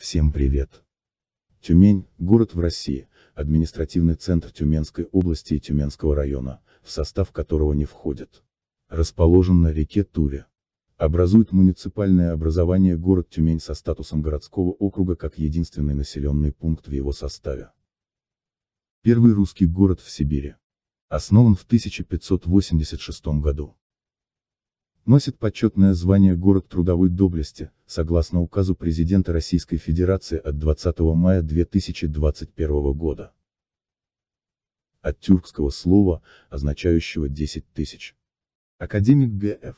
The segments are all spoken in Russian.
Всем привет! Тюмень – город в России, административный центр Тюменской области и Тюменского района, в состав которого не входит. Расположен на реке Туре. Образует муниципальное образование город Тюмень со статусом городского округа как единственный населенный пункт в его составе. Первый русский город в Сибири. Основан в 1586 году носит почетное звание «Город трудовой доблести», согласно указу президента Российской Федерации от 20 мая 2021 года. От тюркского слова, означающего 10 тысяч. Академик Г.Ф.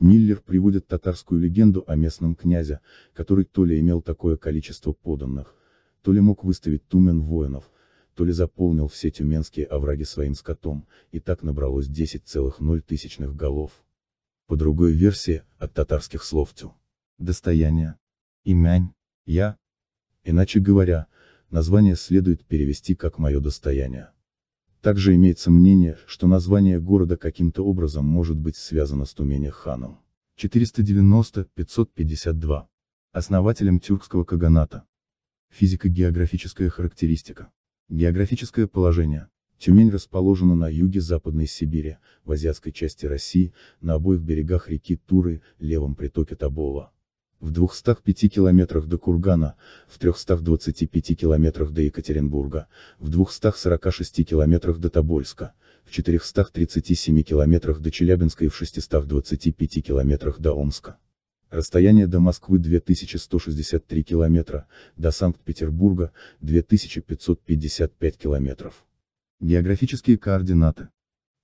Миллер приводит татарскую легенду о местном князе, который то ли имел такое количество поданных, то ли мог выставить тумен воинов, то ли заполнил все тюменские овраги своим скотом, и так набралось 10,0 голов по другой версии, от татарских слов «тю», достояние, имянь, я. Иначе говоря, название следует перевести как «мое достояние». Также имеется мнение, что название города каким-то образом может быть связано с Тумене ханом. 490-552. Основателем тюркского каганата. Физико-географическая характеристика. Географическое положение. Тюмень расположена на юге Западной Сибири, в азиатской части России, на обоих берегах реки Туры, левом притоке Тобола. В 205 километрах до Кургана, в 325 километрах до Екатеринбурга, в 246 километрах до Тобольска, в 437 километрах до Челябинска и в 625 километрах до Омска. Расстояние до Москвы 2163 километра, до Санкт-Петербурга 2555 километров. Географические координаты.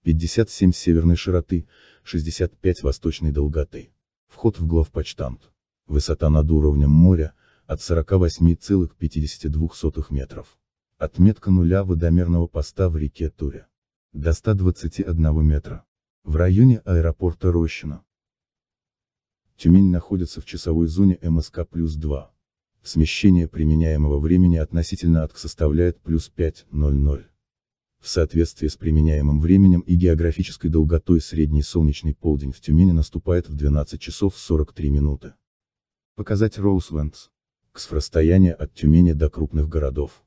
57 северной широты, 65 восточной долготы. Вход в главпочтамт. Высота над уровнем моря, от 48,52 метров. Отметка нуля водомерного поста в реке Туре. До 121 метра. В районе аэропорта Рощина. Тюмень находится в часовой зоне МСК плюс 2. Смещение применяемого времени относительно АТК составляет плюс 5.00. В соответствии с применяемым временем и географической долготой средний солнечный полдень в Тюмени наступает в 12 часов 43 минуты. Показать Роусвендс. Кс расстояние от Тюмени до крупных городов.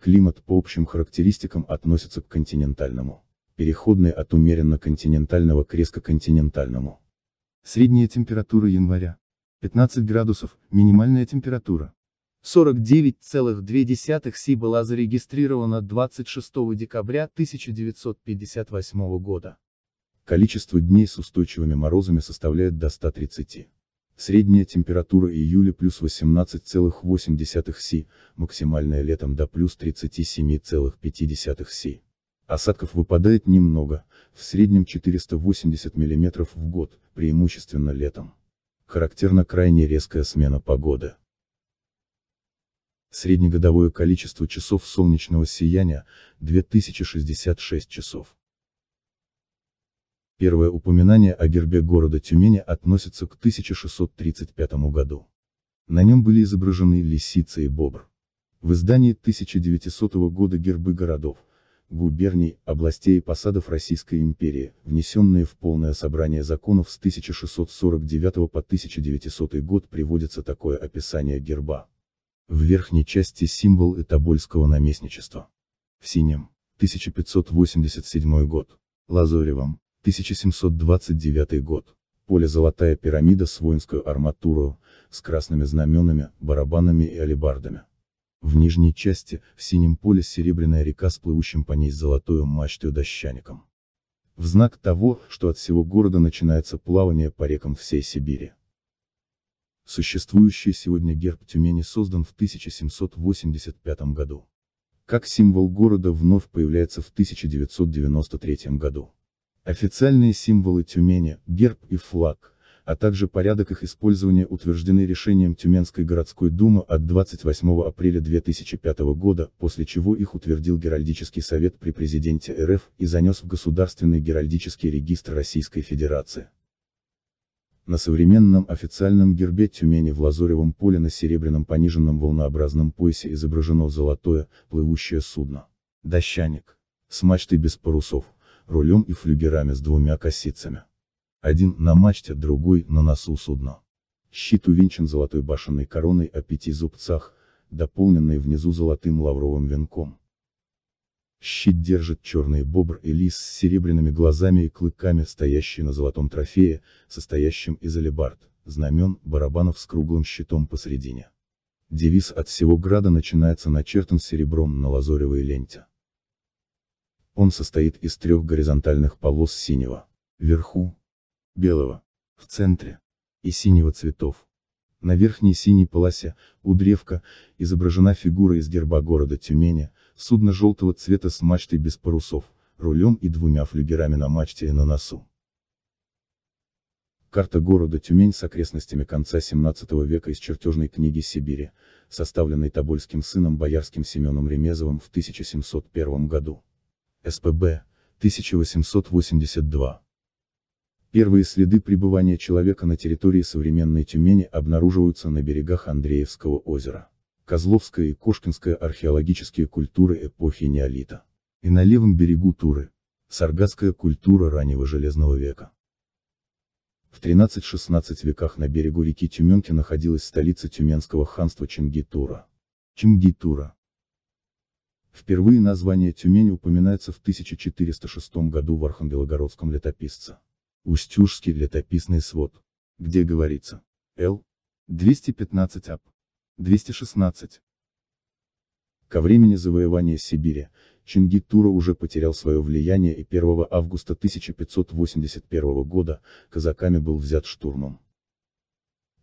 Климат по общим характеристикам относится к континентальному. Переходный от умеренно-континентального к резко-континентальному. Средняя температура января. 15 градусов, минимальная температура. 49,2 Си была зарегистрирована 26 декабря 1958 года. Количество дней с устойчивыми морозами составляет до 130. Средняя температура июля плюс 18,8 Си, максимальная летом до плюс 37,5 Си. Осадков выпадает немного, в среднем 480 мм в год, преимущественно летом. Характерна крайне резкая смена погоды. Среднегодовое количество часов солнечного сияния – 2066 часов. Первое упоминание о гербе города Тюмени относится к 1635 году. На нем были изображены лисица и бобр. В издании 1900 года гербы городов, губерний, областей и посадов Российской империи, внесенные в полное собрание законов с 1649 по 1900 год приводится такое описание герба в верхней части символ Этобольского наместничества. В синем, 1587 год, лазоревом, 1729 год, поле золотая пирамида с воинскую арматурой, с красными знаменами, барабанами и алебардами. В нижней части, в синем поле серебряная река с плывущим по ней золотою мачтой дощаником. В знак того, что от всего города начинается плавание по рекам всей Сибири. Существующий сегодня герб Тюмени создан в 1785 году. Как символ города вновь появляется в 1993 году. Официальные символы Тюмени, герб и флаг, а также порядок их использования утверждены решением Тюменской городской думы от 28 апреля 2005 года, после чего их утвердил Геральдический совет при президенте РФ и занес в Государственный геральдический регистр Российской Федерации. На современном официальном гербе Тюмени в лазуревом поле на серебряном пониженном волнообразном поясе изображено золотое, плывущее судно. Дощаник. С мачтой без парусов, рулем и флюгерами с двумя косицами. Один на мачте, другой на носу судна. Щит увенчан золотой башенной короной о пяти зубцах, дополненной внизу золотым лавровым венком. Щит держит черный бобр и лис с серебряными глазами и клыками, стоящий на золотом трофее, состоящем из алебард, знамен, барабанов с круглым щитом посредине. Девиз от всего града начинается начертан серебром на лазоревой ленте. Он состоит из трех горизонтальных полос синего, вверху, белого, в центре, и синего цветов. На верхней синей полосе, у древка, изображена фигура из герба города Тюмени, судно желтого цвета с мачтой без парусов, рулем и двумя флюгерами на мачте и на носу. Карта города Тюмень с окрестностями конца XVII века из чертежной книги Сибири, составленной тобольским сыном боярским Семеном Ремезовым в 1701 году. СПБ, 1882. Первые следы пребывания человека на территории современной Тюмени обнаруживаются на берегах Андреевского озера. Козловская и Кошкинская археологические культуры эпохи неолита. И на левом берегу Туры. Саргатская культура раннего Железного века. В 13-16 веках на берегу реки Тюменки находилась столица Тюменского ханства Чингитура. Чингитура. Впервые название Тюмень упоминается в 1406 году в Архангелогородском летописце. Устюжский летописный свод. Где говорится. Л. 215 ап. 216. Ко времени завоевания Сибири, Чингитура уже потерял свое влияние и 1 августа 1581 года, казаками был взят штурмом.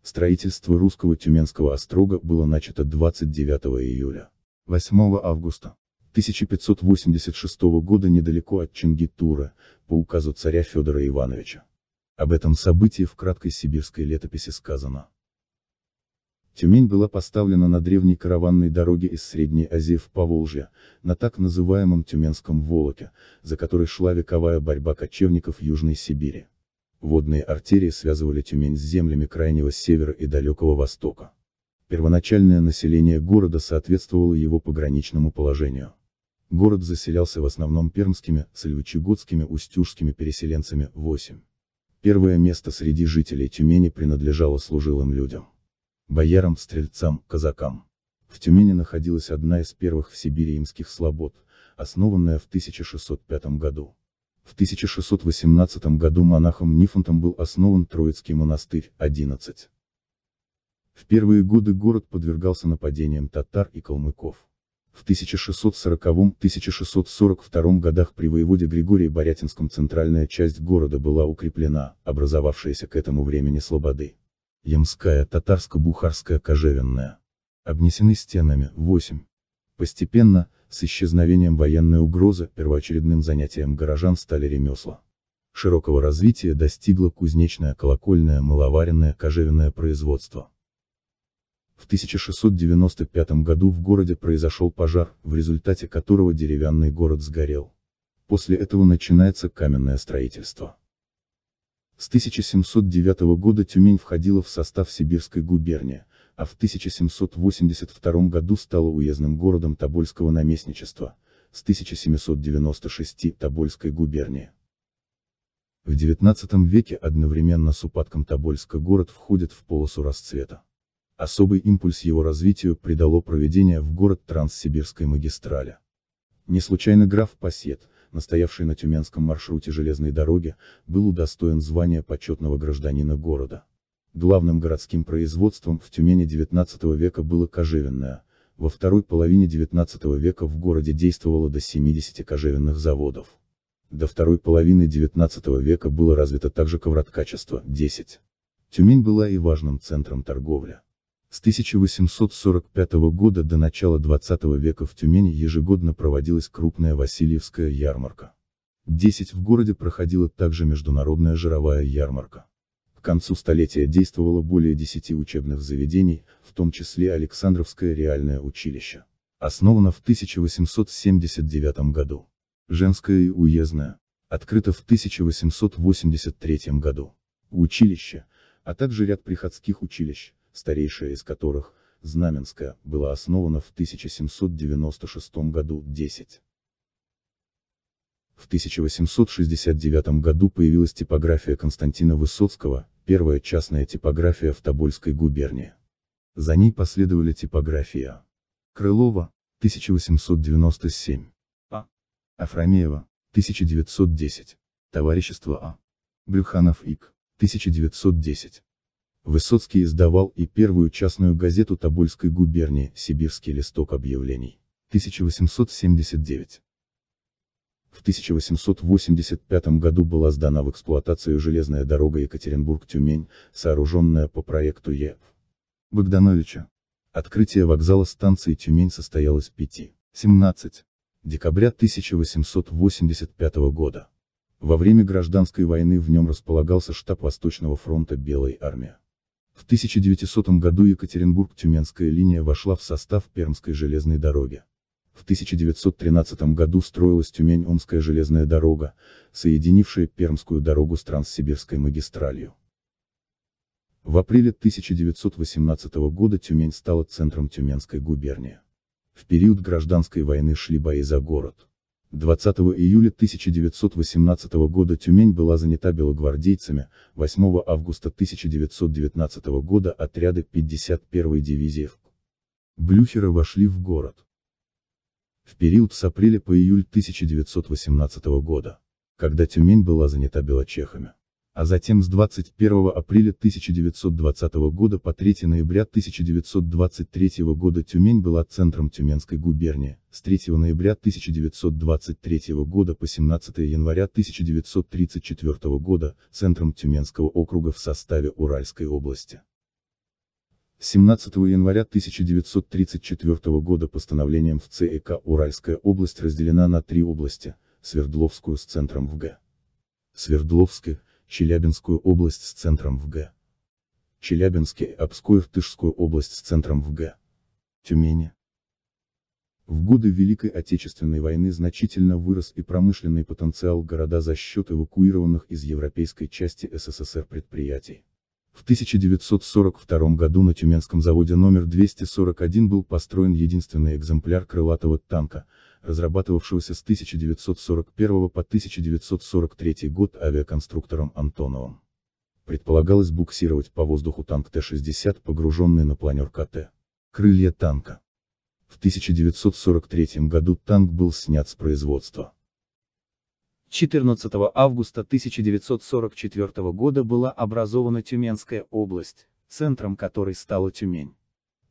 Строительство русского Тюменского острога было начато 29 июля. 8 августа 1586 года недалеко от Чингитура, по указу царя Федора Ивановича. Об этом событии в краткой сибирской летописи сказано. Тюмень была поставлена на древней караванной дороге из Средней Азии в Поволжье, на так называемом Тюменском Волоке, за которой шла вековая борьба кочевников Южной Сибири. Водные артерии связывали Тюмень с землями Крайнего Севера и Далекого Востока. Первоначальное население города соответствовало его пограничному положению. Город заселялся в основном пермскими, сольвычегодскими, устюжскими переселенцами, 8. Первое место среди жителей Тюмени принадлежало служилым людям боярам, стрельцам, казакам. В Тюмени находилась одна из первых в Сибири имских слобод, основанная в 1605 году. В 1618 году монахом Нифонтом был основан Троицкий монастырь, 11. В первые годы город подвергался нападениям татар и калмыков. В 1640-1642 годах при воеводе Григории Борятинском центральная часть города была укреплена, образовавшаяся к этому времени слободы. Ямская, татарско-бухарская, кожевенная. Обнесены стенами, 8. Постепенно, с исчезновением военной угрозы, первоочередным занятием горожан стали ремесла. Широкого развития достигло кузнечное, колокольное, маловаренное, кожевенное производство. В 1695 году в городе произошел пожар, в результате которого деревянный город сгорел. После этого начинается каменное строительство. С 1709 года Тюмень входила в состав Сибирской губернии, а в 1782 году стала уездным городом Тобольского наместничества, с 1796 Тобольской губернии. В XIX веке одновременно с упадком Тобольска город входит в полосу расцвета. Особый импульс его развитию придало проведение в город Транссибирской магистрали. Не случайно граф Пассет, на на Тюменском маршруте железной дороги, был удостоен звания почетного гражданина города. Главным городским производством в Тюмени XIX века было кожевенное, во второй половине XIX века в городе действовало до 70 кожевенных заводов. До второй половины XIX века было развито также ковроткачество, 10. Тюмень была и важным центром торговли. С 1845 года до начала 20 века в Тюмени ежегодно проводилась крупная Васильевская ярмарка. 10 в городе проходила также международная жировая ярмарка. К концу столетия действовало более 10 учебных заведений, в том числе Александровское реальное училище. Основано в 1879 году. Женское и уездное. Открыто в 1883 году. Училище, а также ряд приходских училищ, старейшая из которых, Знаменская, была основана в 1796 году, 10. В 1869 году появилась типография Константина Высоцкого, первая частная типография в Тобольской губернии. За ней последовали типография а. Крылова, 1897, А. Афрамеева, 1910, Товарищество А. Брюханов ИК, 1910. Высоцкий издавал и первую частную газету Тобольской губернии «Сибирский листок объявлений». 1879. В 1885 году была сдана в эксплуатацию железная дорога Екатеринбург-Тюмень, сооруженная по проекту Е. Богдановича. Открытие вокзала станции Тюмень состоялось 5-17 декабря 1885 года. Во время гражданской войны в нем располагался штаб Восточного фронта Белой армии. В 1900 году Екатеринбург-Тюменская линия вошла в состав Пермской железной дороги. В 1913 году строилась Тюмень-Омская железная дорога, соединившая Пермскую дорогу с Транссибирской магистралью. В апреле 1918 года Тюмень стала центром Тюменской губернии. В период гражданской войны шли бои за город. 20 июля 1918 года Тюмень была занята белогвардейцами, 8 августа 1919 года отряды 51-й дивизии Блюхера вошли в город. В период с апреля по июль 1918 года, когда Тюмень была занята белочехами, а затем с 21 апреля 1920 года по 3 ноября 1923 года Тюмень была центром Тюменской губернии, с 3 ноября 1923 года по 17 января 1934 года, центром Тюменского округа в составе Уральской области. 17 января 1934 года постановлением в ЦЭК Уральская область разделена на три области, Свердловскую с центром в Г. Свердловской, Челябинскую область с центром в Г. Челябинске, Обскую, Тышскую область с центром в Г. Тюмени. В годы Великой Отечественной войны значительно вырос и промышленный потенциал города за счет эвакуированных из европейской части СССР предприятий. В 1942 году на Тюменском заводе номер 241 был построен единственный экземпляр крылатого танка, разрабатывавшегося с 1941 по 1943 год авиаконструктором Антоновым. Предполагалось буксировать по воздуху танк Т-60, погруженный на планер КТ. Крылья танка. В 1943 году танк был снят с производства. 14 августа 1944 года была образована Тюменская область, центром которой стала Тюмень.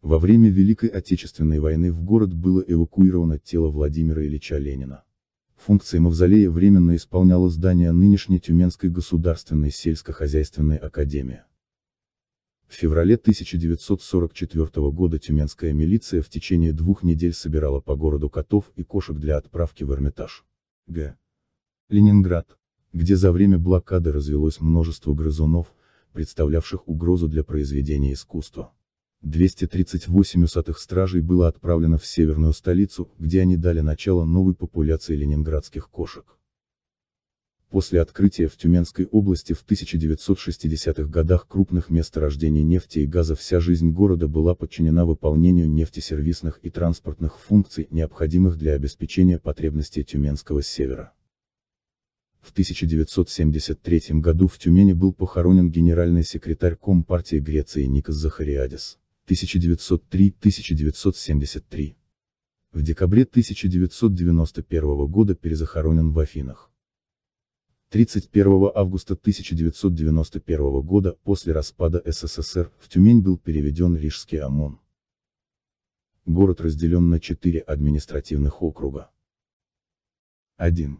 Во время Великой Отечественной войны в город было эвакуировано тело Владимира Ильича Ленина. Функции мавзолея временно исполняло здание нынешней Тюменской государственной сельскохозяйственной академии. В феврале 1944 года тюменская милиция в течение двух недель собирала по городу котов и кошек для отправки в Эрмитаж. Г. Ленинград, где за время блокады развелось множество грызунов, представлявших угрозу для произведения искусства. 238 усатых стражей было отправлено в северную столицу, где они дали начало новой популяции ленинградских кошек. После открытия в Тюменской области в 1960-х годах крупных месторождений нефти и газа вся жизнь города была подчинена выполнению нефтесервисных и транспортных функций, необходимых для обеспечения потребностей Тюменского севера. В 1973 году в Тюмени был похоронен генеральный секретарь Компартии Греции Никос Захариадис. 1903-1973. В декабре 1991 года перезахоронен в Афинах. 31 августа 1991 года, после распада СССР, в Тюмень был переведен Рижский ОМОН. Город разделен на четыре административных округа. 1.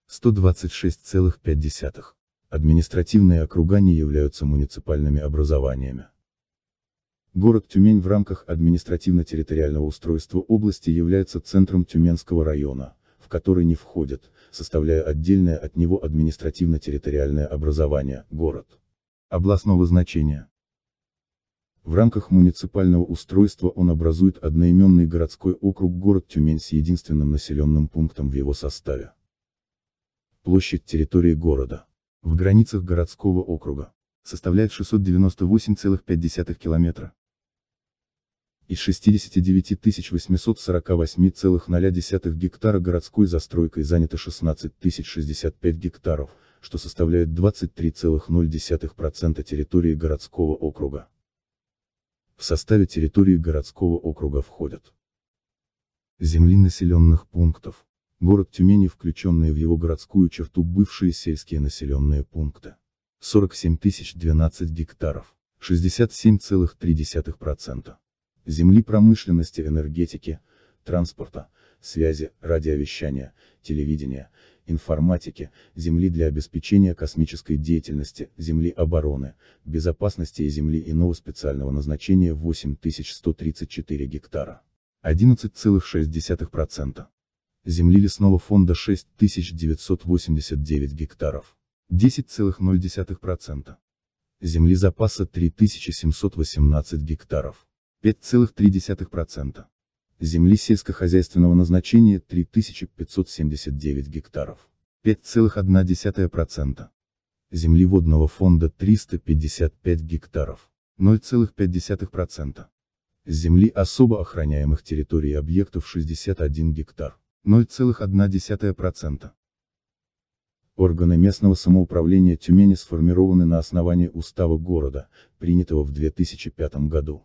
126,5. Административные округа не являются муниципальными образованиями. Город Тюмень в рамках административно-территориального устройства области является центром Тюменского района, в который не входит, составляя отдельное от него административно-территориальное образование, город. Областного значения. В рамках муниципального устройства он образует одноименный городской округ город Тюмень с единственным населенным пунктом в его составе площадь территории города, в границах городского округа, составляет 698,5 километра. Из 69 848,0 гектара городской застройкой занято 16 065 гектаров, что составляет 23,0% территории городского округа. В составе территории городского округа входят земли населенных пунктов, город Тюмени включенные в его городскую черту бывшие сельские населенные пункты. 47 012 гектаров, 67,3%. Земли промышленности, энергетики, транспорта, связи, радиовещания, телевидения, информатики, земли для обеспечения космической деятельности, земли обороны, безопасности и земли иного специального назначения 8134 гектара. 11,6% земли лесного фонда 6989 гектаров, 10,0%. Земли запаса 3718 гектаров, 5,3%. Земли сельскохозяйственного назначения 3579 гектаров, 5,1%. Земли водного фонда 355 гектаров, 0,5%. Земли особо охраняемых территорий и объектов 61 гектар, 0,1%. Органы местного самоуправления Тюмени сформированы на основании устава города, принятого в 2005 году.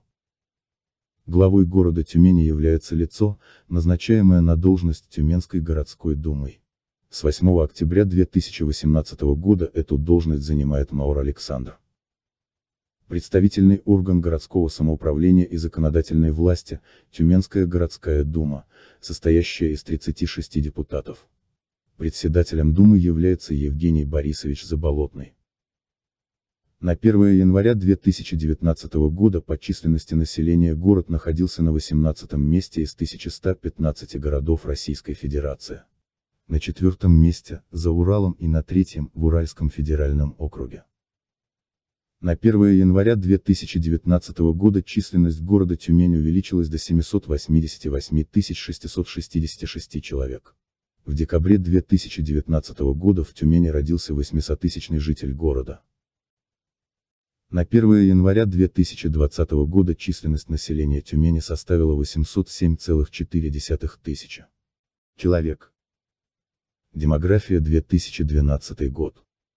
Главой города Тюмени является лицо, назначаемое на должность Тюменской городской думой. С 8 октября 2018 года эту должность занимает Маур Александр представительный орган городского самоуправления и законодательной власти, Тюменская городская дума, состоящая из 36 депутатов. Председателем думы является Евгений Борисович Заболотный. На 1 января 2019 года по численности населения город находился на 18 месте из 1115 городов Российской Федерации. На четвертом месте, за Уралом и на третьем, в Уральском федеральном округе. На 1 января 2019 года численность города Тюмень увеличилась до 788 666 человек. В декабре 2019 года в Тюмени родился 800-тысячный житель города. На 1 января 2020 года численность населения Тюмени составила 807,4 тысячи человек. Демография 2012 год.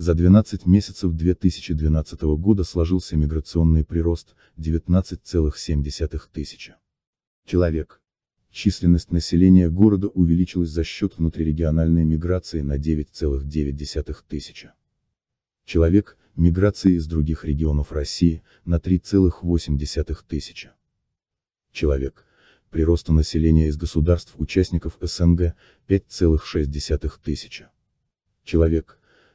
За 12 месяцев 2012 года сложился миграционный прирост 19,7 тысячи человек. Численность населения города увеличилась за счет внутрирегиональной миграции на 9,9 тысячи человек, миграции из других регионов России на 3,8 тысячи человек, прироста населения из государств-участников СНГ 5,6 тысячи человек,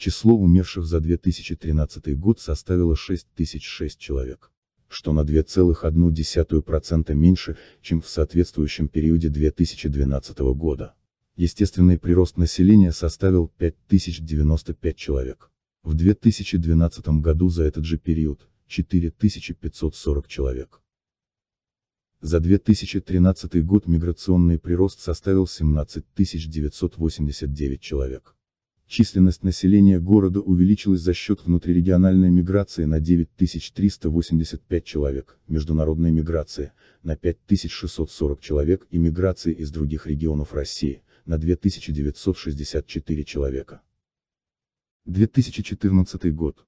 Число умерших за 2013 год составило 6006 человек, что на 2,1% меньше, чем в соответствующем периоде 2012 года. Естественный прирост населения составил 5095 человек. В 2012 году за этот же период 4540 человек. За 2013 год миграционный прирост составил 17989 человек. Численность населения города увеличилась за счет внутрирегиональной миграции на 9385 человек, международной миграции – на 5640 человек и миграции из других регионов России – на 2964 человека. 2014 год.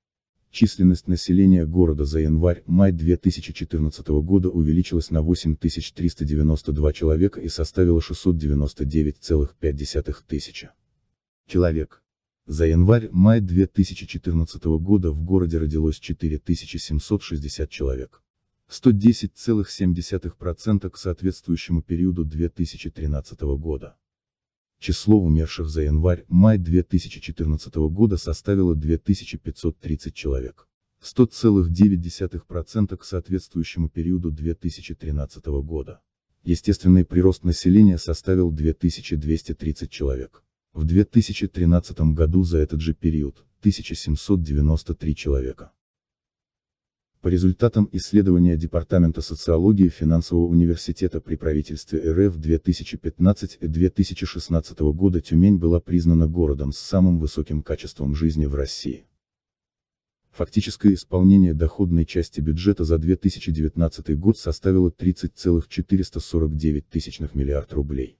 Численность населения города за январь-май 2014 года увеличилась на 8392 человека и составила 699,5 тысяча человек. За январь-май 2014 года в городе родилось 4760 человек. 110,7% к соответствующему периоду 2013 года. Число умерших за январь-май 2014 года составило 2530 человек. 100,9% к соответствующему периоду 2013 года. Естественный прирост населения составил 2230 человек. В 2013 году за этот же период, 1793 человека. По результатам исследования Департамента социологии Финансового университета при правительстве РФ 2015-2016 года Тюмень была признана городом с самым высоким качеством жизни в России. Фактическое исполнение доходной части бюджета за 2019 год составило 30,449 миллиард рублей.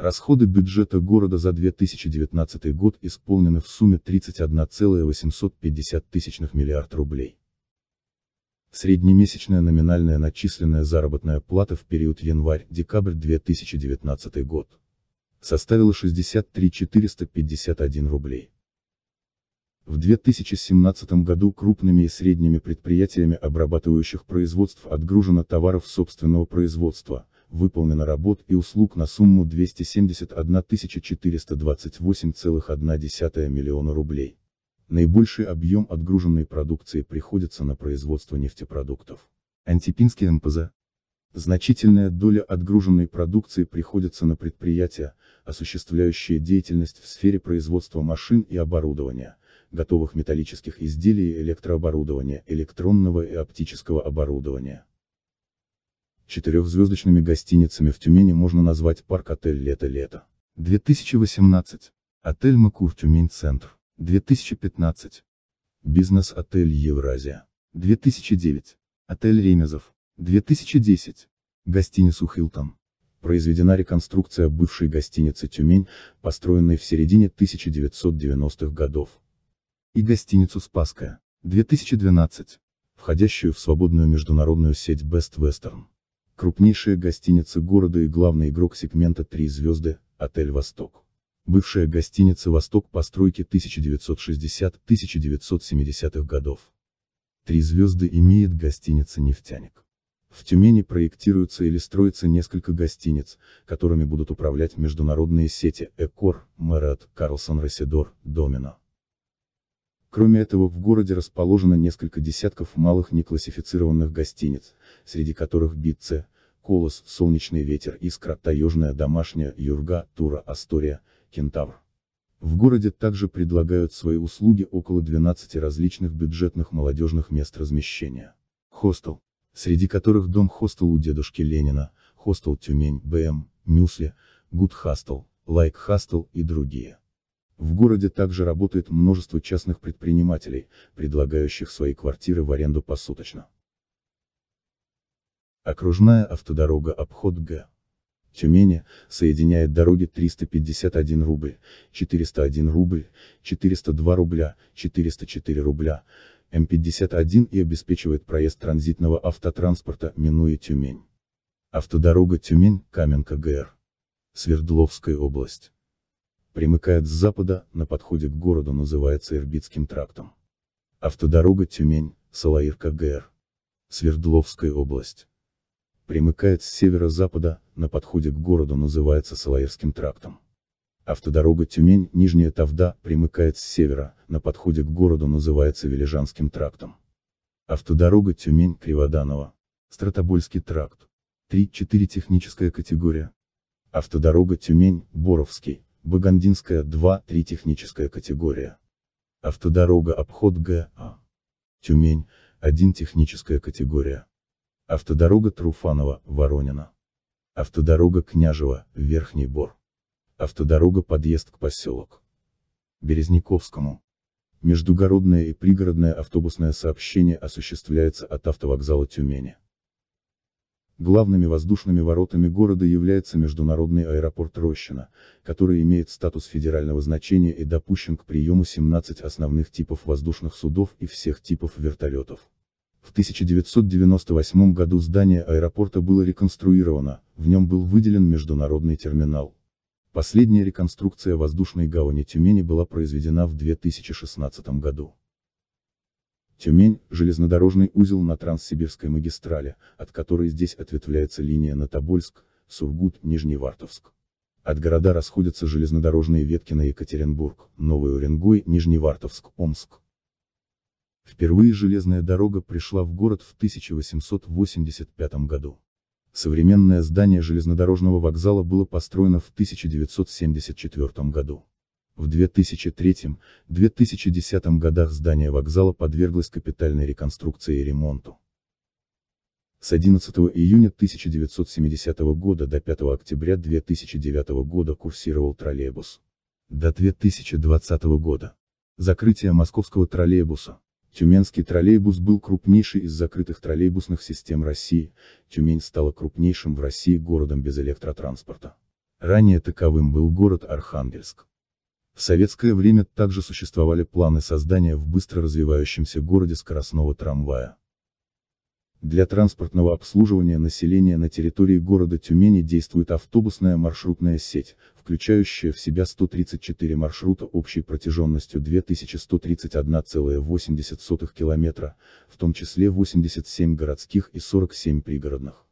Расходы бюджета города за 2019 год исполнены в сумме 31,850 тысячных миллиард рублей. Среднемесячная номинальная начисленная заработная плата в период январь-декабрь 2019 год составила 63 451 рублей. В 2017 году крупными и средними предприятиями обрабатывающих производств отгружено товаров собственного производства – выполнено работ и услуг на сумму 271 428,1 миллиона рублей. Наибольший объем отгруженной продукции приходится на производство нефтепродуктов. Антипинский МПЗ. Значительная доля отгруженной продукции приходится на предприятия, осуществляющие деятельность в сфере производства машин и оборудования, готовых металлических изделий и электрооборудования, электронного и оптического оборудования. Четырехзвездочными гостиницами в Тюмени можно назвать парк-отель «Лето-лето». 2018. Отель «Макур Тюмень-центр». 2015. Бизнес-отель «Евразия». 2009. Отель «Ремезов». 2010. Гостиницу «Хилтон». Произведена реконструкция бывшей гостиницы «Тюмень», построенной в середине 1990-х годов. И гостиницу «Спасская». 2012. Входящую в свободную международную сеть Best Western крупнейшая гостиница города и главный игрок сегмента три звезды, отель «Восток». Бывшая гостиница «Восток» постройки 1960-1970-х годов. Три звезды имеет гостиница «Нефтяник». В Тюмени проектируются или строятся несколько гостиниц, которыми будут управлять международные сети «Экор», «Мэрот», «Карлсон Ресидор», «Домино». Кроме этого в городе расположено несколько десятков малых неклассифицированных гостиниц, среди которых Битце, Колос, Солнечный ветер, Искра, Таежная домашняя, Юрга, Тура, Астория, Кентавр. В городе также предлагают свои услуги около 12 различных бюджетных молодежных мест размещения. Хостел. Среди которых дом хостел у дедушки Ленина, хостел Тюмень, БМ, Мюсли, Гуд Хастел, Лайк Хастел и другие. В городе также работает множество частных предпринимателей, предлагающих свои квартиры в аренду посуточно. Окружная автодорога обход Г. Тюмени, соединяет дороги 351 рубль, 401 рубль, 402 рубля, 404 рубля, М51 и обеспечивает проезд транзитного автотранспорта, минуя Тюмень. Автодорога Тюмень, Каменка ГР. Свердловская область примыкает с запада, на подходе к городу называется Ирбитским трактом. Автодорога Тюмень, Салаевка ГР. Свердловская область. Примыкает с северо-запада, на подходе к городу называется Салаевским трактом. Автодорога Тюмень, Нижняя Тавда, примыкает с севера, на подходе к городу называется Вележанским трактом. Автодорога Тюмень, Криводаново. Стратобольский тракт. 3-4 техническая категория. Автодорога Тюмень, Боровский. Багандинская 2-3 техническая категория. Автодорога обход Г.А. Тюмень 1 техническая категория. Автодорога Труфанова, Воронина. Автодорога Княжева, Верхний Бор. Автодорога подъезд к поселок. Березниковскому. Междугородное и пригородное автобусное сообщение осуществляется от автовокзала Тюмени. Главными воздушными воротами города является международный аэропорт Рощина, который имеет статус федерального значения и допущен к приему 17 основных типов воздушных судов и всех типов вертолетов. В 1998 году здание аэропорта было реконструировано, в нем был выделен международный терминал. Последняя реконструкция воздушной гавани Тюмени была произведена в 2016 году. Тюмень – железнодорожный узел на Транссибирской магистрали, от которой здесь ответвляется линия на Тобольск, Сургут, Нижневартовск. От города расходятся железнодорожные ветки на Екатеринбург, Новый Уренгой, Нижневартовск, Омск. Впервые железная дорога пришла в город в 1885 году. Современное здание железнодорожного вокзала было построено в 1974 году. В 2003-2010 годах здание вокзала подверглось капитальной реконструкции и ремонту. С 11 июня 1970 года до 5 октября 2009 года курсировал троллейбус. До 2020 года. Закрытие московского троллейбуса. Тюменский троллейбус был крупнейший из закрытых троллейбусных систем России, Тюмень стала крупнейшим в России городом без электротранспорта. Ранее таковым был город Архангельск. В советское время также существовали планы создания в быстро развивающемся городе скоростного трамвая. Для транспортного обслуживания населения на территории города Тюмени действует автобусная маршрутная сеть, включающая в себя 134 маршрута общей протяженностью 2131,80 км, в том числе 87 городских и 47 пригородных.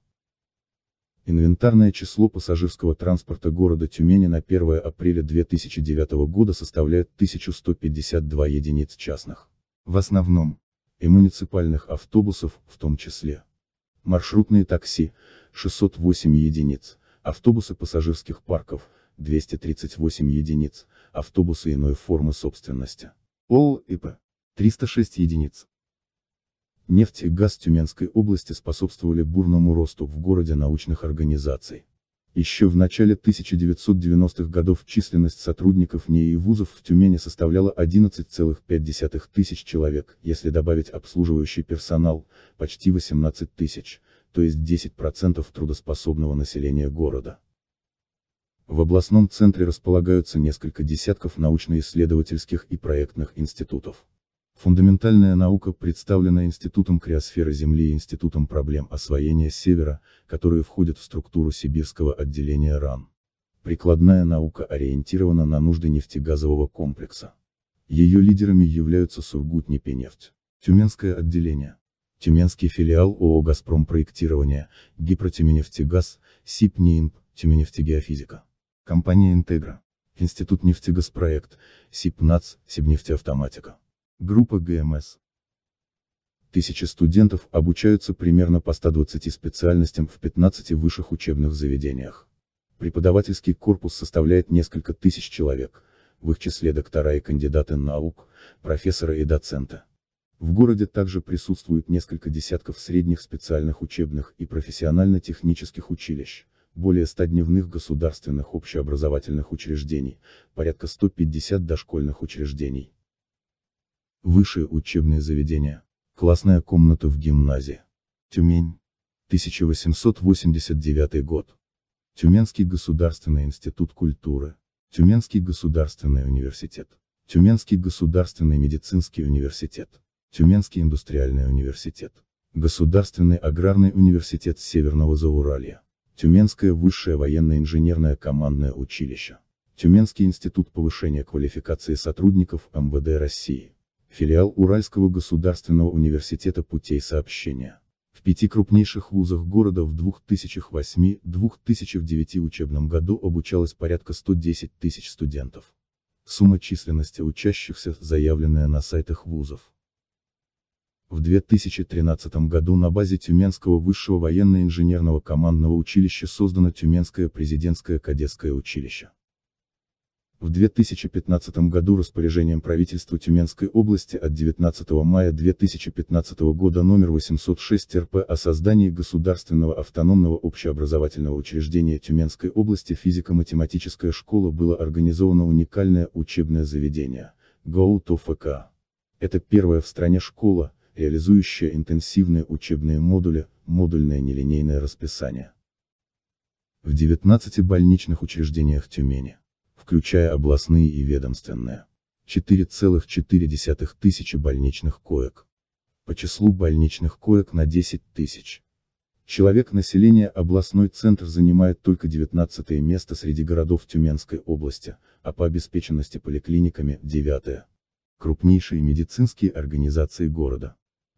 Инвентарное число пассажирского транспорта города Тюмени на 1 апреля 2009 года составляет 1152 единиц частных. В основном, и муниципальных автобусов, в том числе. Маршрутные такси, 608 единиц, автобусы пассажирских парков, 238 единиц, автобусы иной формы собственности. ОЛ и П. 306 единиц. Нефть и газ Тюменской области способствовали бурному росту в городе научных организаций. Еще в начале 1990-х годов численность сотрудников НИИ и вузов в Тюмени составляла 11,5 тысяч человек, если добавить обслуживающий персонал, почти 18 тысяч, то есть 10% трудоспособного населения города. В областном центре располагаются несколько десятков научно-исследовательских и проектных институтов. Фундаментальная наука представлена Институтом криосферы Земли и Институтом проблем освоения Севера, которые входят в структуру сибирского отделения РАН. Прикладная наука ориентирована на нужды нефтегазового комплекса. Ее лидерами являются Сургутнепенефть, Тюменское отделение, Тюменский филиал ООО «Газпром проектирование», Гипротюменефтегаз, СИПНИИНП, Тюменефтегеофизика. Компания «Интегра», Институт нефтегазпроект, СИПНАЦ, Сибнефтеавтоматика. Группа ГМС. Тысячи студентов обучаются примерно по 120 специальностям в 15 высших учебных заведениях. Преподавательский корпус составляет несколько тысяч человек, в их числе доктора и кандидаты наук, профессора и доцента. В городе также присутствует несколько десятков средних специальных учебных и профессионально-технических училищ, более 100 дневных государственных общеобразовательных учреждений, порядка 150 дошкольных учреждений. Высшее учебное заведение. Классная комната в гимназии. Тюмень. 1889 год. Тюменский государственный институт культуры. Тюменский государственный университет. Тюменский государственный медицинский университет. Тюменский индустриальный университет. Государственный аграрный университет Северного Зауралья. Тюменское высшее военно-инженерное командное училище. Тюменский институт повышения квалификации сотрудников МВД России филиал Уральского государственного университета путей сообщения. В пяти крупнейших вузах города в 2008-2009 учебном году обучалось порядка 110 тысяч студентов. Сумма численности учащихся, заявленная на сайтах вузов. В 2013 году на базе Тюменского высшего военно-инженерного командного училища создано Тюменское президентское кадетское училище. В 2015 году распоряжением правительства Тюменской области от 19 мая 2015 года номер 806 РП о создании Государственного автономного общеобразовательного учреждения Тюменской области физико-математическая школа было организовано уникальное учебное заведение, ГАУ ТОФК. Это первая в стране школа, реализующая интенсивные учебные модули, модульное нелинейное расписание. В 19 больничных учреждениях Тюмени включая областные и ведомственные. 4,4 тысячи больничных коек. По числу больничных коек на 10 тысяч. Человек населения областной центр занимает только 19 место среди городов Тюменской области, а по обеспеченности поликлиниками – 9 Крупнейшие медицинские организации города.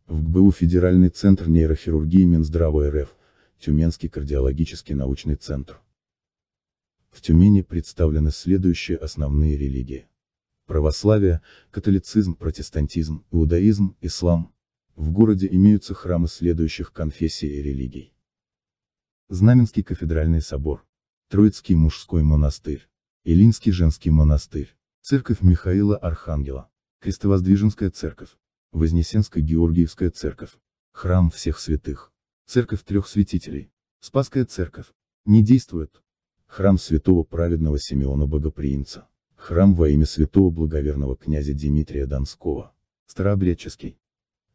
В ГБУ Федеральный центр нейрохирургии Минздрава РФ, Тюменский кардиологический научный центр. В Тюмени представлены следующие основные религии. Православие, католицизм, протестантизм, иудаизм, ислам. В городе имеются храмы следующих конфессий и религий. Знаменский кафедральный собор. Троицкий мужской монастырь. Илинский женский монастырь. Церковь Михаила Архангела. Крестовоздвиженская церковь. Вознесенская георгиевская церковь. Храм всех святых. Церковь трех святителей. Спасская церковь. Не действует храм святого праведного Симеона Богоприимца, храм во имя святого благоверного князя Дмитрия Донского, старообрядческий,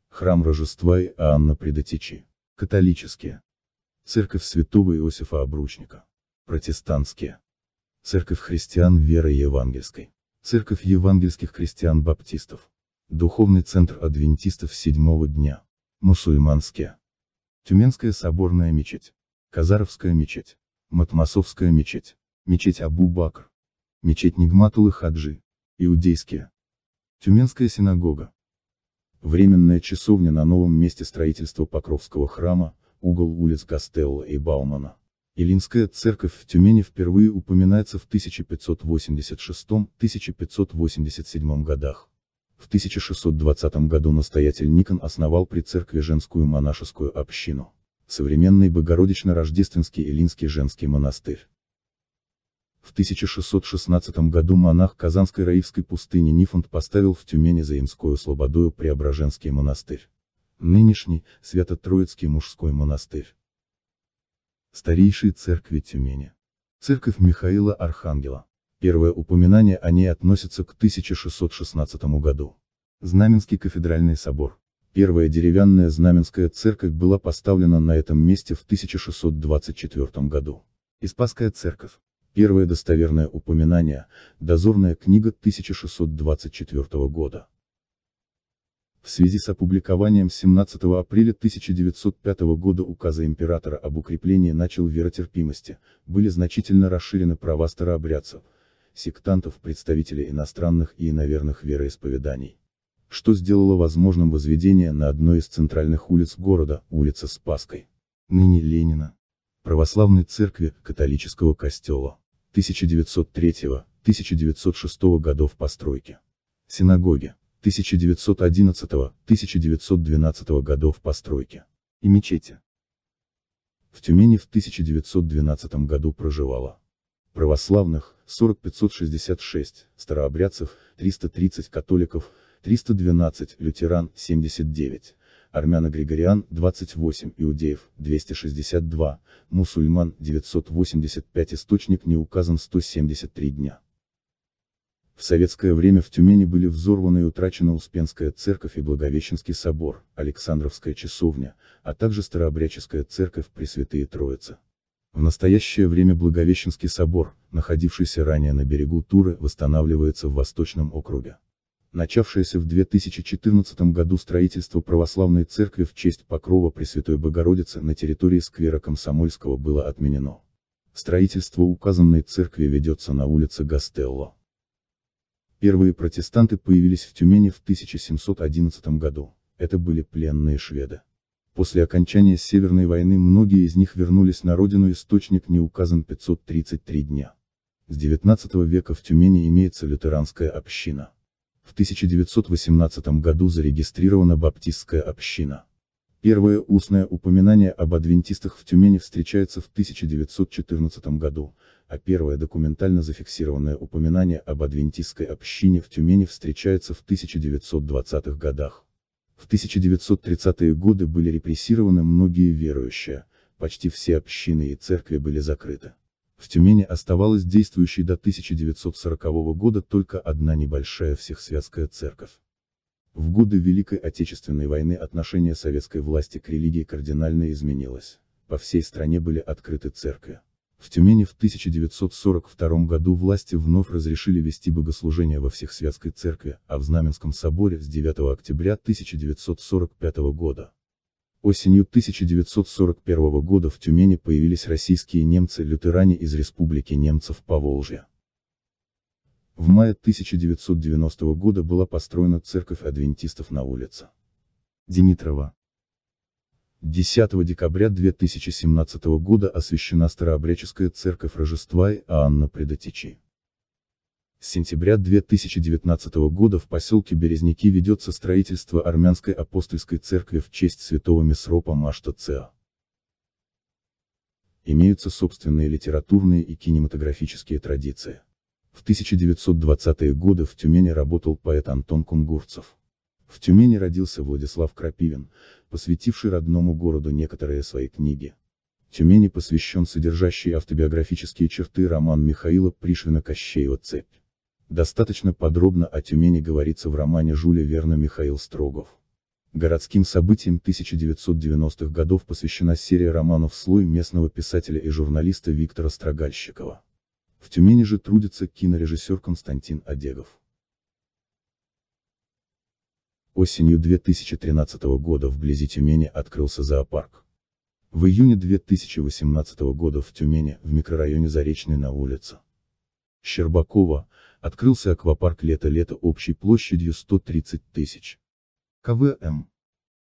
храм Рождества и Анна Предотечи, католические, церковь святого Иосифа Обручника, протестантские, церковь христиан веры евангельской, церковь евангельских христиан-баптистов, духовный центр адвентистов седьмого дня, мусульманские, Тюменская соборная мечеть, Казаровская мечеть, Матанасовская мечеть. Мечеть Абу-Бакр. Мечеть Нигматулы Хаджи. Иудейские. Тюменская синагога. Временная часовня на новом месте строительства Покровского храма, угол улиц Гастелла и Баумана. Илинская церковь в Тюмени впервые упоминается в 1586-1587 годах. В 1620 году настоятель Никон основал при церкви женскую монашескую общину современный Богородично-Рождественский Илинский женский монастырь. В 1616 году монах Казанской Раивской пустыни Нифонт поставил в Тюмени Заимскую слободую Преображенский монастырь. Нынешний, Свято-Троицкий мужской монастырь. Старейшие церкви Тюмени. Церковь Михаила Архангела. Первое упоминание о ней относится к 1616 году. Знаменский кафедральный собор. Первая деревянная знаменская церковь была поставлена на этом месте в 1624 году. Испасская церковь. Первое достоверное упоминание, дозорная книга 1624 года. В связи с опубликованием 17 апреля 1905 года указа императора об укреплении начал веротерпимости, были значительно расширены права старообрядцев, сектантов, представителей иностранных и иноверных вероисповеданий что сделало возможным возведение на одной из центральных улиц города, улица Спасской. Ныне Ленина. Православной церкви, католического костела. 1903-1906 годов постройки. Синагоги. 1911-1912 годов постройки. И мечети. В Тюмени в 1912 году проживало православных 4566, старообрядцев 330 католиков 312, лютеран, 79, армяно-григориан, 28, иудеев, 262, мусульман, 985 источник не указан 173 дня. В советское время в Тюмени были взорваны и утрачены Успенская церковь и Благовещенский собор, Александровская часовня, а также Старообрядческая церковь Пресвятые Троицы. В настоящее время Благовещенский собор, находившийся ранее на берегу Туры, восстанавливается в Восточном округе начавшееся в 2014 году строительство православной церкви в честь покрова Пресвятой Богородицы на территории сквера Комсомольского было отменено. Строительство указанной церкви ведется на улице Гастелло. Первые протестанты появились в Тюмени в 1711 году, это были пленные шведы. После окончания Северной войны многие из них вернулись на родину источник не указан 533 дня. С XIX века в Тюмени имеется лютеранская община. В 1918 году зарегистрирована баптистская община. Первое устное упоминание об адвентистах в Тюмени встречается в 1914 году, а первое документально зафиксированное упоминание об адвентистской общине в Тюмени встречается в 1920-х годах. В 1930-е годы были репрессированы многие верующие, почти все общины и церкви были закрыты. В Тюмени оставалась действующей до 1940 года только одна небольшая всехсвятская церковь. В годы Великой Отечественной войны отношение советской власти к религии кардинально изменилось. По всей стране были открыты церкви. В Тюмени в 1942 году власти вновь разрешили вести богослужение во Всехсвятской церкви, а в Знаменском соборе с 9 октября 1945 года Осенью 1941 года в Тюмени появились российские немцы-лютеране из Республики немцев Поволжья. В мае 1990 года была построена церковь адвентистов на улице Димитрова. 10 декабря 2017 года освящена Старообрядческая церковь Рождества и Анна Предотечи. С сентября 2019 года в поселке Березники ведется строительство Армянской апостольской церкви в честь святого Месропа Машта Цеа. Имеются собственные литературные и кинематографические традиции. В 1920-е годы в Тюмени работал поэт Антон Кунгурцев. В Тюмени родился Владислав Крапивин, посвятивший родному городу некоторые свои книги. Тюмени посвящен содержащий автобиографические черты роман Михаила Пришвина «Кощеева цепь». Достаточно подробно о Тюмени говорится в романе Жюля Верна Михаил Строгов. Городским событиям 1990-х годов посвящена серия романов «Слой» местного писателя и журналиста Виктора Строгальщикова. В Тюмени же трудится кинорежиссер Константин Одегов. Осенью 2013 года вблизи Тюмени открылся зоопарк. В июне 2018 года в Тюмени, в микрорайоне Заречной на улице Щербакова, открылся аквапарк «Лето-лето» общей площадью 130 тысяч КВМ.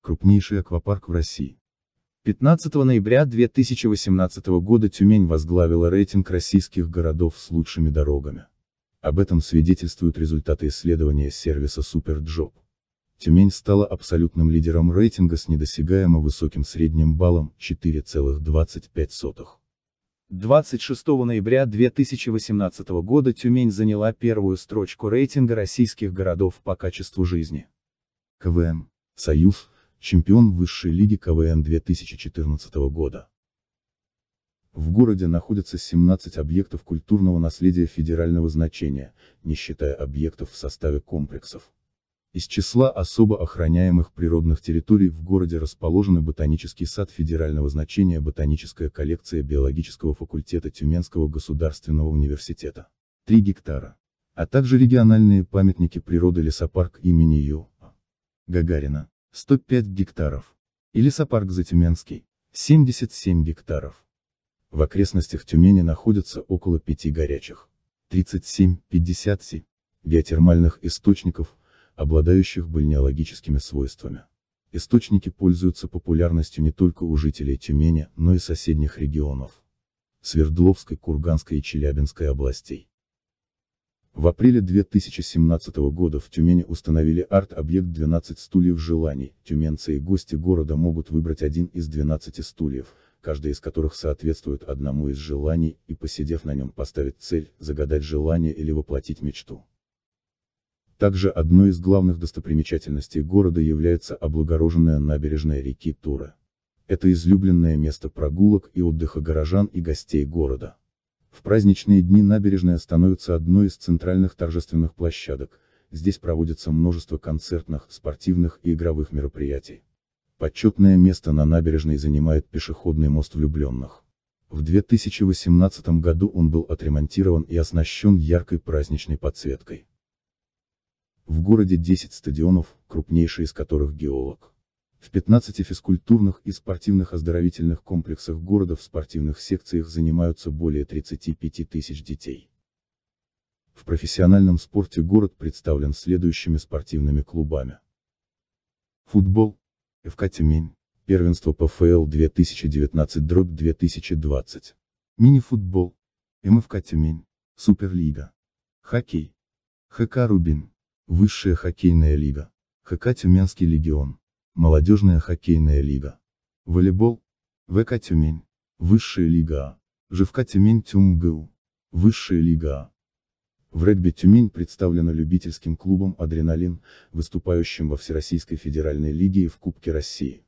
Крупнейший аквапарк в России. 15 ноября 2018 года Тюмень возглавила рейтинг российских городов с лучшими дорогами. Об этом свидетельствуют результаты исследования сервиса SuperJob. Тюмень стала абсолютным лидером рейтинга с недосягаемо высоким средним баллом 4,25. 26 ноября 2018 года Тюмень заняла первую строчку рейтинга российских городов по качеству жизни. КВН. Союз. Чемпион высшей лиги КВН 2014 года. В городе находятся 17 объектов культурного наследия федерального значения, не считая объектов в составе комплексов. Из числа особо охраняемых природных территорий в городе расположены ботанический сад федерального значения ботаническая коллекция биологического факультета Тюменского государственного университета. 3 гектара. А также региональные памятники природы лесопарк имени Ю. Гагарина. 105 гектаров. И лесопарк Затюменский. 77 гектаров. В окрестностях Тюмени находятся около пяти горячих. 37-50 геотермальных источников, обладающих бальнеологическими свойствами. Источники пользуются популярностью не только у жителей Тюмени, но и соседних регионов. Свердловской, Курганской и Челябинской областей. В апреле 2017 года в Тюмени установили арт-объект 12 стульев желаний, тюменцы и гости города могут выбрать один из 12 стульев, каждый из которых соответствует одному из желаний, и посидев на нем поставить цель, загадать желание или воплотить мечту. Также одной из главных достопримечательностей города является облагороженная набережная реки Тура. Это излюбленное место прогулок и отдыха горожан и гостей города. В праздничные дни набережная становится одной из центральных торжественных площадок, здесь проводится множество концертных, спортивных и игровых мероприятий. Почетное место на набережной занимает пешеходный мост влюбленных. В 2018 году он был отремонтирован и оснащен яркой праздничной подсветкой. В городе 10 стадионов, крупнейший из которых геолог. В 15 физкультурных и спортивных оздоровительных комплексах города в спортивных секциях занимаются более 35 тысяч детей. В профессиональном спорте город представлен следующими спортивными клубами. Футбол. ФК Тюмень. Первенство ПФЛ 2019-2020. Мини-футбол. МФК эм Тюмень. Суперлига. Хоккей. ХК Рубин. Высшая хоккейная лига. ХК Тюменский легион. Молодежная хоккейная лига. Волейбол. ВК Тюмень. Высшая лига А. ЖФК Тюмень Тюмгу. Высшая лига А. В регби Тюмень представлена любительским клубом «Адреналин», выступающим во Всероссийской Федеральной Лиге и в Кубке России.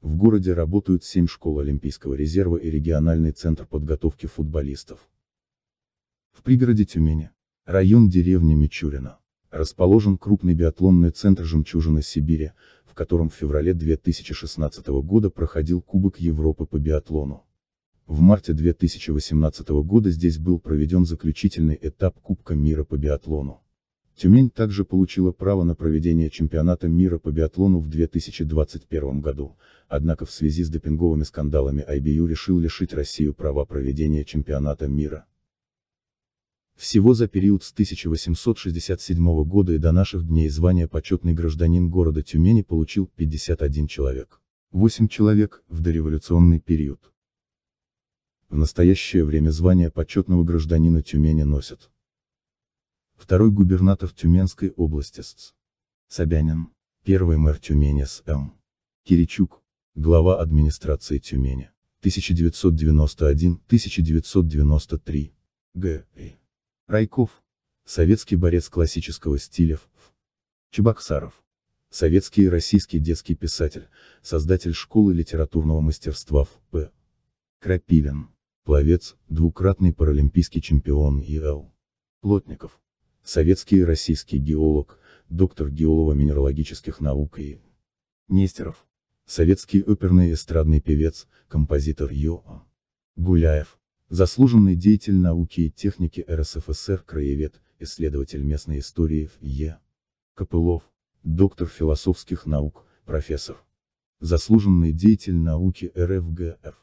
В городе работают семь школ Олимпийского резерва и региональный центр подготовки футболистов. В пригороде Тюмени. Район деревни Мичурина. Расположен крупный биатлонный центр «Жемчужина Сибири», в котором в феврале 2016 года проходил Кубок Европы по биатлону. В марте 2018 года здесь был проведен заключительный этап Кубка мира по биатлону. Тюмень также получила право на проведение чемпионата мира по биатлону в 2021 году, однако в связи с допинговыми скандалами IBU решил лишить Россию права проведения чемпионата мира. Всего за период с 1867 года и до наших дней звание почетный гражданин города Тюмени получил 51 человек. 8 человек в дореволюционный период. В настоящее время звание почетного гражданина Тюмени носят. Второй губернатор Тюменской области СЦ. Собянин. Первый мэр Тюмени С.М. Киричук. Глава администрации Тюмени. 1991-1993. Г.И. Райков. Советский борец классического стиля. Ф. Чебоксаров. Советский и российский детский писатель, создатель школы литературного мастерства в П. Крапивин. Пловец, двукратный паралимпийский чемпион И.Л. Плотников. Советский и российский геолог, доктор геолого-минералогических наук и. Нестеров. Советский оперный эстрадный певец, композитор Йо. А. Гуляев. Заслуженный деятель науки и техники РСФСР, краевед, исследователь местной истории Е. Копылов, доктор философских наук, профессор. Заслуженный деятель науки РФГР.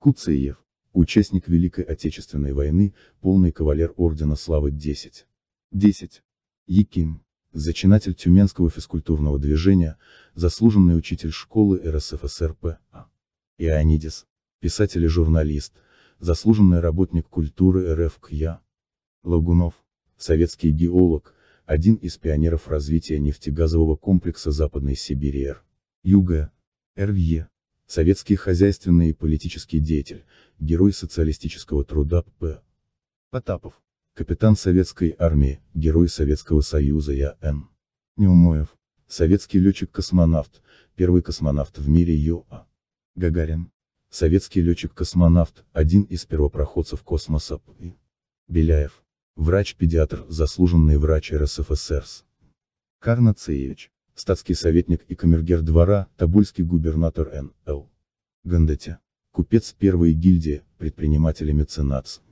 Куцеев, участник Великой Отечественной войны, полный кавалер Ордена Славы 10. 10. Яким, зачинатель Тюменского физкультурного движения, заслуженный учитель школы РСФСР П. А. писатель и журналист, заслуженный работник культуры РФ КЯ. Лагунов, советский геолог, один из пионеров развития нефтегазового комплекса Западной Сибири Р. Юга, РВЕ, советский хозяйственный и политический деятель, герой социалистического труда П. Потапов, капитан советской армии, герой Советского Союза Я.Н. Неумоев, советский летчик-космонавт, первый космонавт в мире ЮА. Гагарин, советский летчик-космонавт, один из первопроходцев космоса, и Беляев, врач-педиатр, заслуженный врач РСФСР, Карнацеевич, статский советник и камергер двора, табульский губернатор Н.Л. Гандетя, купец первой гильдии, предприниматель и меценат,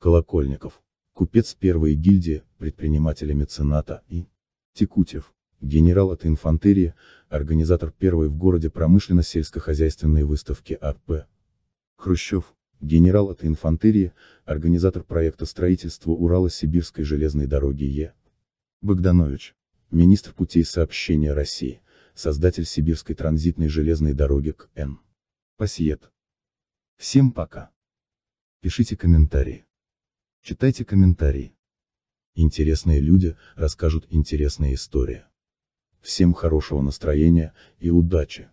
Колокольников, купец первой гильдии, предпринимателя мецената и Текутев, генерал от инфантерии, организатор первой в городе промышленно-сельскохозяйственной выставки АП. Хрущев, генерал от инфантерии, организатор проекта строительства Урала-Сибирской железной дороги Е. Богданович, министр путей сообщения России, создатель Сибирской транзитной железной дороги к Н. Пассиет. Всем пока. Пишите комментарии. Читайте комментарии. Интересные люди расскажут интересные истории. Всем хорошего настроения и удачи!